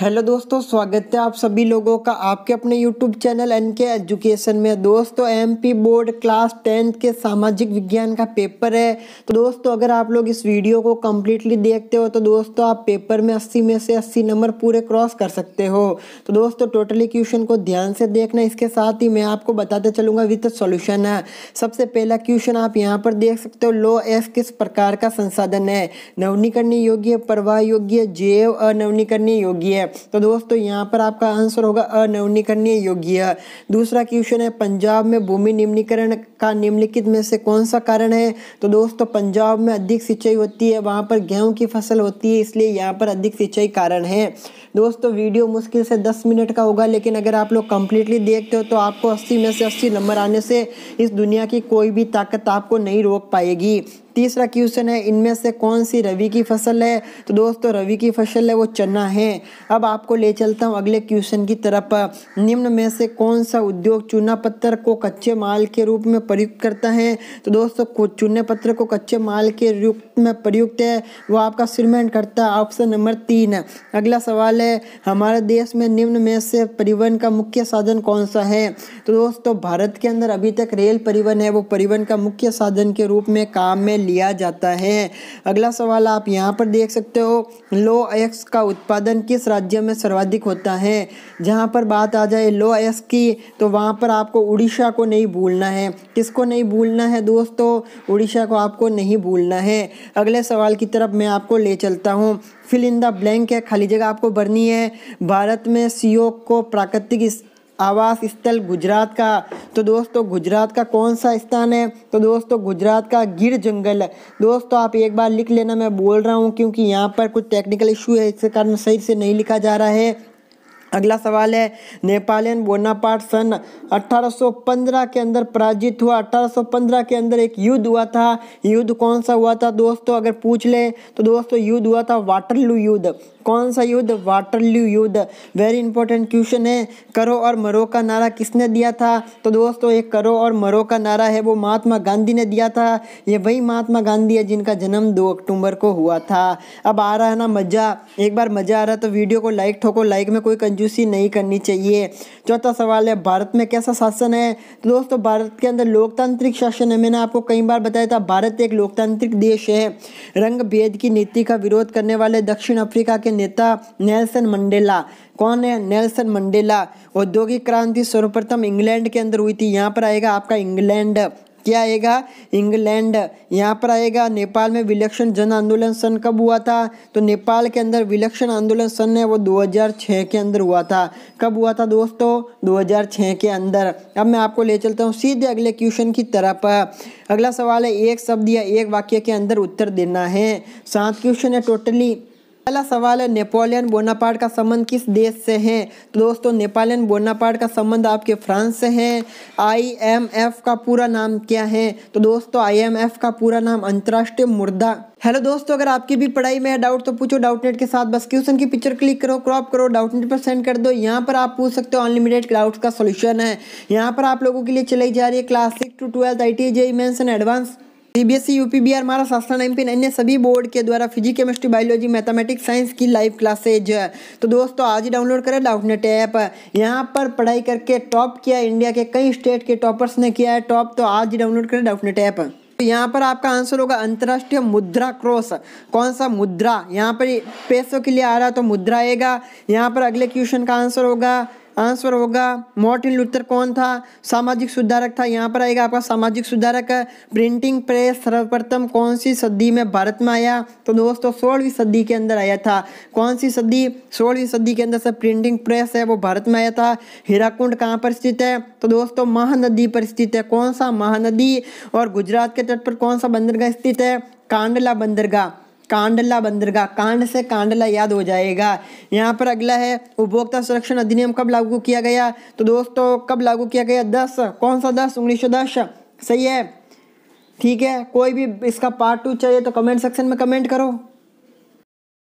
hello दोस्तों स्वागत है आप सभी लोगों का आपके अपने YouTube channel N K education में दोस्तों एमपी बोर्ड क्लास टेंथ के सामाजिक विज्ञान का पेपर है तो दोस्तों अगर आप लोग इस वीडियो को कम्प्लीटली देखते हो तो दोस्तों आप पेपर में 80 में से 80 नंबर पूरे क्रॉस कर सकते हो तो दोस्तों टोटली क्वेश्चन को ध्यान से देखना इसके साथ ही मैं आपको बताते चलूँगा विथ सोल्यूशन है सबसे पहला क्वेश्चन आप यहाँ पर देख सकते हो लो एस किस प्रकार का संसाधन है नवनीकरणीय योग्य प्रवाह योग्य जैव अनवनीकरणीय योग्य है तो दोस्तों यहाँ पर आपका आंसर होगा अनवनीकरणीय योग्य दूसरा क्वेश्चन है पंजाब में भूमि निम्नीकरण का निम्नलिखित में से कौन सा कारण है तो दोस्तों पंजाब में अधिक सिंचाई होती है वहाँ पर गेहूँ की फसल होती है इसलिए यहाँ पर अधिक सिंचाई कारण है दोस्तों वीडियो मुश्किल से दस मिनट का होगा लेकिन अगर आप लोग कम्प्लीटली देखते हो तो आपको अस्सी में से अस्सी नंबर आने से इस दुनिया की कोई भी ताकत आपको नहीं रोक पाएगी तीसरा क्वेश्चन है इनमें से कौन सी रवि की फसल है तो दोस्तों रवि की फसल है वो चना है अब आपको ले चलता हूँ अगले क्वेश्चन की तरफ निम्न में से कौन सा उद्योग चूना पत्थर को कच्चे माल के रूप में प्रयुक्त करता है तो दोस्तों चूने पत्थर को कच्चे माल के रूप में प्रयुक्त है वो आपका सीमेंट करता है ऑप्शन नंबर तीन अगला सवाल है हमारे देश में निम्न में से परिवहन का मुख्य साधन कौन सा है तो दोस्तों भारत के अंदर अभी तक रेल परिवहन है वो परिवहन का मुख्य साधन के रूप में काम में लिया जाता है अगला सवाल आप यहाँ पर देख सकते हो लो एक्स का उत्पादन किस राज्य में सर्वाधिक होता है जहाँ पर बात आ जाए लो एक्स की तो वहाँ पर आपको उड़ीसा को नहीं भूलना है किसको नहीं भूलना है दोस्तों उड़ीसा को आपको नहीं भूलना है अगले सवाल की तरफ मैं आपको ले चलता हूँ फिल इन द ब्लैंक है खाली जगह आपको भरनी है भारत में सीओ को प्राकृतिक आवास स्थल गुजरात का तो दोस्तों गुजरात का कौन सा स्थान है तो दोस्तों गुजरात का गिर जंगल है दोस्तों आप एक बार लिख लेना मैं बोल रहा हूँ क्योंकि यहाँ पर कुछ टेक्निकल इशू है इसके कारण सही से नहीं लिखा जा रहा है अगला सवाल है नेपालियन बोनापार्ट सन 1815 के अंदर पराजित हुआ 1815 के अंदर एक युद्ध हुआ था युद्ध कौन सा हुआ था दोस्तों अगर पूछ ले तो दोस्तों युद्ध हुआ था वाटरलू युद्ध कौन सा युद्ध वाटरलू युद्ध वेरी इंपॉर्टेंट क्वेश्चन है करो और मरो का नारा किसने दिया था तो दोस्तों एक करो और मरो का नारा है वो महात्मा गांधी ने दिया था ये वही महात्मा गांधी है जिनका जन्म दो अक्टूबर को हुआ था अब आ रहा है ना मज़ा एक बार मज़ा आ रहा है तो वीडियो को लाइक ठोको लाइक में कोई कंजूसी नहीं करनी चाहिए चौथा सवाल है भारत में कैसा शासन है तो दोस्तों भारत के अंदर लोकतांत्रिक शासन है मैंने आपको कई बार बताया था भारत एक लोकतांत्रिक देश है रंग भेद की नीति का विरोध करने वाले दक्षिण अफ्रीका के नेता नेल्सन मंडेला कौन है नेल्सन मंडेला औद्योगिक क्रांति सर्वप्रथम इंग्लैंड के अंदर हुई थी यहाँ पर आएगा आपका इंग्लैंड क्या आएगा इंग्लैंड यहाँ पर आएगा नेपाल में विलक्षण जन आंदोलन सन कब हुआ था तो नेपाल के अंदर विलक्षण आंदोलन सन है वो 2006 के अंदर हुआ था कब हुआ था दोस्तों 2006 के अंदर अब मैं आपको ले चलता हूँ सीधे अगले क्वेश्चन की तरफ अगला सवाल है एक शब्द या एक वाक्य के अंदर उत्तर देना है सात क्वेश्चन है टोटली पहला सवाल है नेपोलियन बोनापार्ट का संबंध किस देश से है तो दोस्तों नेपोलियन बोनापार्ट का संबंध आपके फ्रांस से है आईएमएफ का पूरा नाम क्या है तो दोस्तों आईएमएफ का पूरा नाम अंतर्राष्ट्रीय मुर्दा हेलो दोस्तों अगर आपकी भी पढ़ाई में है डाउट तो पूछो डाउटनेट के साथ बस क्वेश्चन की पिक्चर क्लिक करो क्रॉप करो डाउटनेट पर सेंड कर दो यहाँ पर आप पूछ सकते हो अनलिमिटेड डाउट का सोल्यूशन है यहाँ पर आप लोगों के लिए चलाई जा रही है class six to twelfth I T J mains and advance CBSE UPBR Maharashtra P अन्य सभी बोर्ड के द्वारा physic chemistry biology mathematics science की लाइव क्लासेज तो दोस्तों आज ही डाउनलोड करें डाउटनेट ऐप यहाँ पर पढ़ाई करके टॉप किया इंडिया के कई स्टेट के टॉपर्स ने किया है टॉप तो आज ही डाउनलोड करें डाउटनेट ऐप तो यहाँ पर आपका आंसर होगा अंतर्राष्ट्रीय मुद्रा क्रॉस कौन सा मुद्रा यहाँ पर पैसों के लिए आ रहा है तो मुद्रा आएगा यहाँ पर अगले क्वेश्चन का आंसर होगा आंसर होगा मॉर्टिन लुथर कौन था सामाजिक सुधारक था यहाँ पर आएगा आपका सामाजिक सुधारक प्रिंटिंग प्रेस सर्वप्रथम कौन सी सदी में भारत में आया तो दोस्तों सोलहवीं सदी के अंदर आया था कौन सी सदी सोलहवीं सदी के अंदर से प्रिंटिंग प्रेस है वो भारत में आया था हीराकुंड कहाँ पर स्थित है तो दोस्तों महानदी पर स्थित है कौन सा महानदी और गुजरात के तट पर कौन सा बंदरगाह स्थित है कांडला बंदरगाह कांडला बंदरगाह कांड से कांडला याद हो जाएगा यहाँ पर अगला है उपभोक्ता संरक्षण अधिनियम कब लागू किया गया तो दोस्तों कब लागू किया गया दस कौन सा दस उन्नीस सौ दस सही है ठीक है कोई भी इसका पार्ट टू चाहिए तो कमेंट सेक्शन में कमेंट करो